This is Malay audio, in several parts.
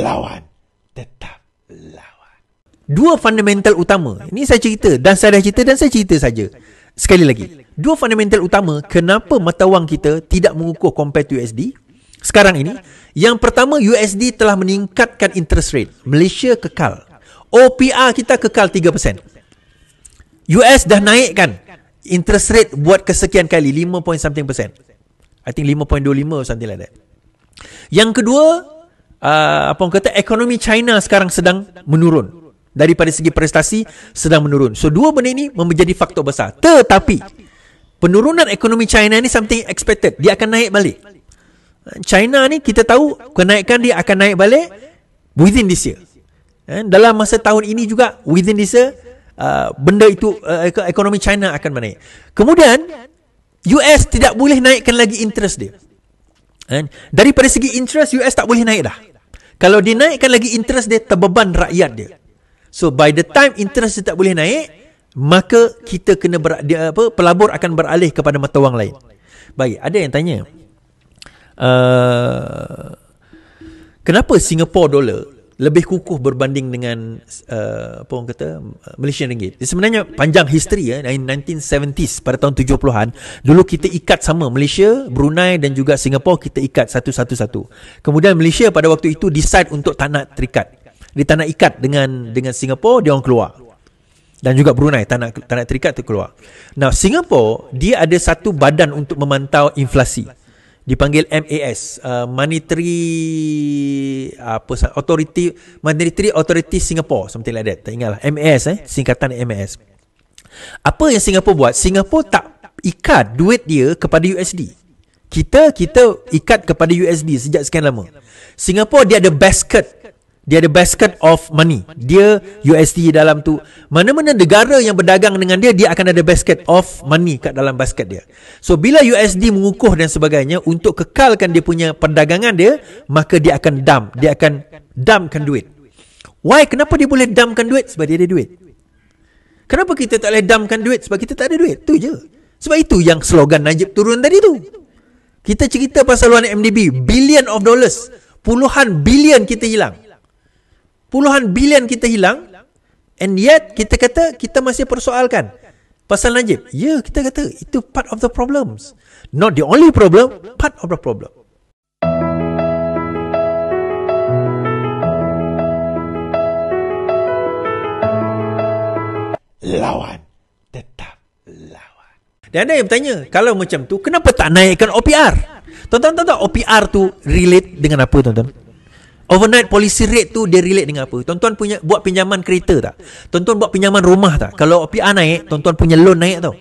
lawan. Tetap lawan. Dua fundamental utama. Ini saya cerita dan saya dah cerita dan saya cerita saja. Sekali lagi. Dua fundamental utama kenapa mata wang kita tidak mengukur compare to USD sekarang ini. Yang pertama USD telah meningkatkan interest rate. Malaysia kekal. OPR kita kekal 3%. US dah naikkan interest rate buat kesekian kali 5 point something percent. I think 5.25 something like that. Yang kedua, uh, apa orang kata ekonomi China sekarang sedang menurun daripada segi prestasi sedang menurun. So dua benda ini menjadi faktor besar. Tetapi penurunan ekonomi China ni something expected. Dia akan naik balik. China ni kita tahu kenaikan dia akan naik balik within this year. And eh, dalam masa tahun ini juga within this year uh, benda itu uh, ekonomi China akan naik. Kemudian US tidak boleh naikkan lagi interest dia. And eh, daripada segi interest US tak boleh naik dah. Kalau dinaikkan lagi interest dia terbeban rakyat dia. So by the time interest dia tak boleh naik, maka kita kena ber, dia apa pelabur akan beralih kepada mata wang lain. Baik, ada yang tanya. Uh, kenapa Singapore dollar lebih kukuh berbanding dengan uh, apa orang kata Malaysian ringgit. Sebenarnya panjang history ya dari 1970s pada tahun 70-an dulu kita ikat sama Malaysia, Brunei dan juga Singapura kita ikat satu-satu-satu. Kemudian Malaysia pada waktu itu decide untuk tak nak terikat. Dia tak nak ikat dengan dengan Singapura, dia orang keluar. Dan juga Brunei tak nak tak nak terikat tu keluar. Now Singapura dia ada satu badan untuk memantau inflasi dipanggil MAS uh, Monetary apa Authority Monetary Authority Singapore something like that tak ingat lah MAS eh singkatan MAS apa yang Singapore buat Singapore tak ikat duit dia kepada USD kita kita ikat kepada USD sejak sekian lama Singapore dia ada basket dia ada basket of money. Dia USD dalam tu. Mana-mana negara yang berdagang dengan dia, dia akan ada basket of money kat dalam basket dia. So, bila USD mengukuh dan sebagainya, untuk kekalkan dia punya perdagangan dia, maka dia akan dump. Dia akan dumpkan duit. Why? Kenapa dia boleh dumpkan duit? Sebab dia ada duit. Kenapa kita tak boleh dumpkan duit? Sebab kita tak ada duit. Tu je. Sebab itu yang slogan Najib turun tadi tu. Kita cerita pasal luar MDB. Billion of dollars. Puluhan billion kita hilang puluhan bilion kita hilang and yet kita kata kita masih persoalkan pasal Najib. Ya, yeah, kita kata itu part of the problems. Not the only problem, part of the problem. Lawan. Tetap lawan. Dan ada yang bertanya, kalau macam tu, kenapa tak naikkan OPR? Tonton tonton OPR tu relate dengan apa, tonton? Overnight policy rate tu dia relate dengan apa? Tuan-tuan punya buat pinjaman kereta tak? Tuan-tuan buat pinjaman rumah tak? Kalau OPR naik, tuan-tuan punya loan naik tau.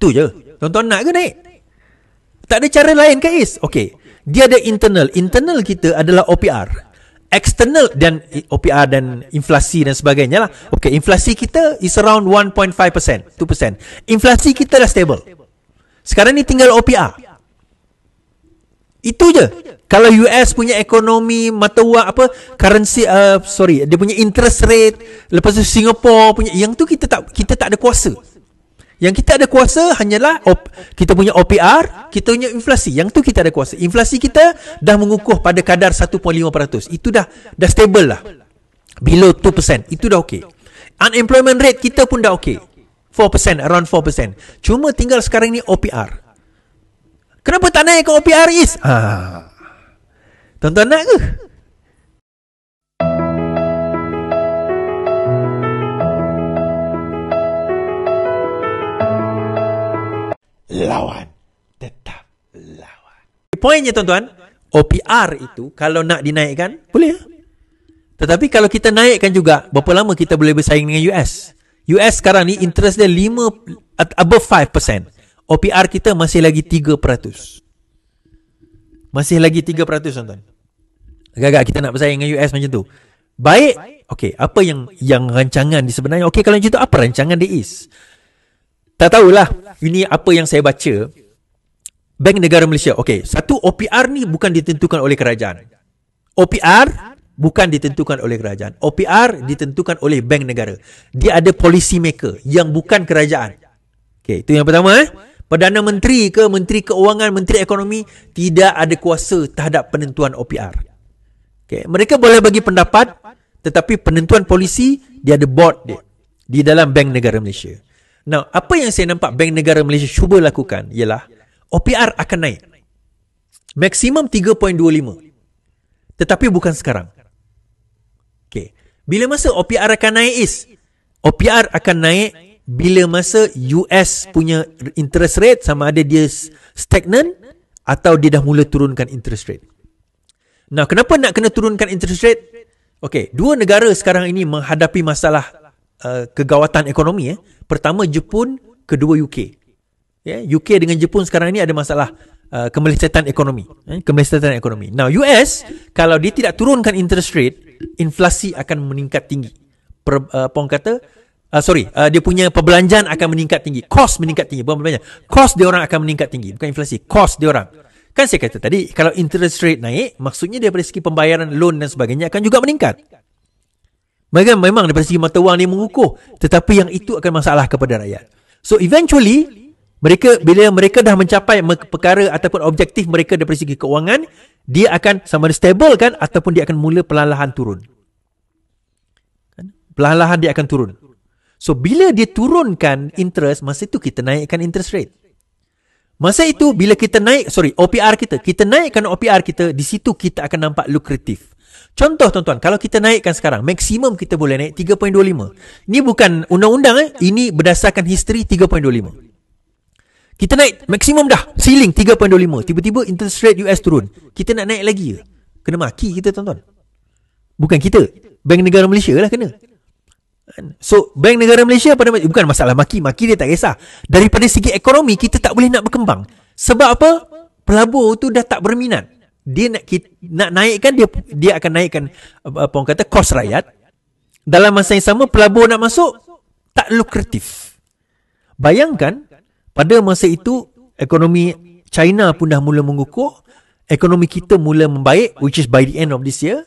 Tu je. Tuan-tuan nak ke naik? Tak ada cara lain ke Is? Okay. Dia ada internal. Internal kita adalah OPR. External dan OPR dan inflasi dan sebagainya lah. Okay, inflasi kita is around 1.5%, 2%. Inflasi kita dah stable. Sekarang ni tinggal OPR. Itu je. Kalau US punya ekonomi mata wang apa currency uh, sorry dia punya interest rate lepas tu Singapore punya yang tu kita tak kita tak ada kuasa. Yang kita ada kuasa hanyalah op, kita punya OPR, kita punya inflasi. Yang tu kita ada kuasa. Inflasi kita dah mengukuh pada kadar 1.5%. Itu dah dah stable lah. Below 2%. Itu dah okay. Unemployment rate kita pun dah okay, 4% around 4%. Cuma tinggal sekarang ni OPR. Kenapa tak naik ke OPRS? Ha. Tuan-tuan nak ke? Lawan Tetap lawan Poinnya tuan-tuan OPR itu Kalau nak dinaikkan Boleh ya? Tetapi kalau kita naikkan juga Berapa lama kita boleh bersaing dengan US US sekarang ni Interest dia 5 Above 5% OPR kita masih lagi 3%. Masih lagi 3% tuan-tuan. Agak-agak kita nak bersaing dengan US macam tu. Baik. Okey, apa yang yang rancangan di sebenarnya? Okey, kalau macam tu apa rancangan dia is? Tak tahulah. Ini apa yang saya baca. Bank Negara Malaysia. Okey, satu OPR ni bukan ditentukan oleh kerajaan. OPR bukan ditentukan oleh kerajaan. OPR ditentukan oleh bank negara. Dia ada policy maker yang bukan kerajaan. Okey, itu yang pertama eh. Perdana Menteri ke Menteri Keuangan, Menteri Ekonomi tidak ada kuasa terhadap penentuan OPR. Okay. Mereka boleh bagi pendapat tetapi penentuan polisi dia ada board dia di dalam Bank Negara Malaysia. Now, apa yang saya nampak Bank Negara Malaysia cuba lakukan ialah OPR akan naik. Maksimum 3.25. Tetapi bukan sekarang. Okay. Bila masa OPR akan naik is OPR akan naik bila masa US punya interest rate sama ada dia stagnant atau dia dah mula turunkan interest rate. Nah, kenapa nak kena turunkan interest rate? Okey, dua negara sekarang ini menghadapi masalah uh, kegawatan ekonomi eh. Pertama Jepun, kedua UK. Yeah, UK dengan Jepun sekarang ini ada masalah uh, kemelesetan ekonomi, eh, kemelesetan ekonomi. Now, US kalau dia tidak turunkan interest rate, inflasi akan meningkat tinggi. Per, uh, apa kata? uh, sorry uh, dia punya perbelanjaan akan meningkat tinggi cost meningkat tinggi bukan perbelanjaan cost dia orang akan meningkat tinggi bukan inflasi cost dia orang kan saya kata tadi kalau interest rate naik maksudnya daripada segi pembayaran loan dan sebagainya akan juga meningkat mereka memang daripada segi mata wang ni mengukuh tetapi yang itu akan masalah kepada rakyat so eventually mereka bila mereka dah mencapai perkara ataupun objektif mereka daripada segi keuangan dia akan sama ada stable kan ataupun dia akan mula perlahan-lahan turun kan? perlahan-lahan dia akan turun So bila dia turunkan interest, masa itu kita naikkan interest rate. Masa itu bila kita naik, sorry, OPR kita, kita naikkan OPR kita, di situ kita akan nampak lukratif. Contoh tuan-tuan, kalau kita naikkan sekarang, maksimum kita boleh naik 3.25. Ini bukan undang-undang eh, ini berdasarkan history 3.25. Kita naik maksimum dah, ceiling 3.25. Tiba-tiba interest rate US turun. Kita nak naik lagi ke? Kena maki kita tuan-tuan. Bukan kita, Bank Negara Malaysia lah kena kan? So Bank Negara Malaysia pada Bukan masalah maki Maki dia tak kisah Daripada segi ekonomi Kita tak boleh nak berkembang Sebab apa? Pelabur tu dah tak berminat dia nak nak naikkan dia dia akan naikkan apa orang kata kos rakyat dalam masa yang sama pelabur nak masuk tak lukratif bayangkan pada masa itu ekonomi China pun dah mula mengukur ekonomi kita mula membaik which is by the end of this year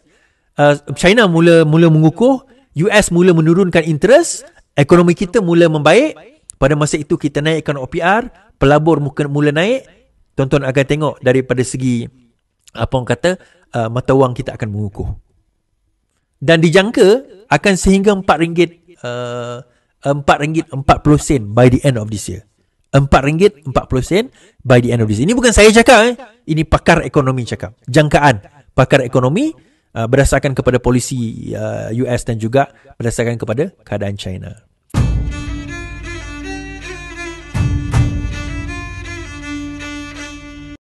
uh, China mula mula mengukuh. US mula menurunkan interest, ekonomi kita mula membaik. Pada masa itu kita naikkan OPR, pelabur muka mula naik. Tonton agak tengok daripada segi apa orang kata uh, mata wang kita akan mengukuh. Dan dijangka akan sehingga RM4 uh, RM4.40 by the end of this year. RM4.40 by the end of this. Ini bukan saya cakap eh. Ini pakar ekonomi cakap. Jangkaan pakar ekonomi Uh, berdasarkan kepada polisi uh, US dan juga berdasarkan kepada keadaan China.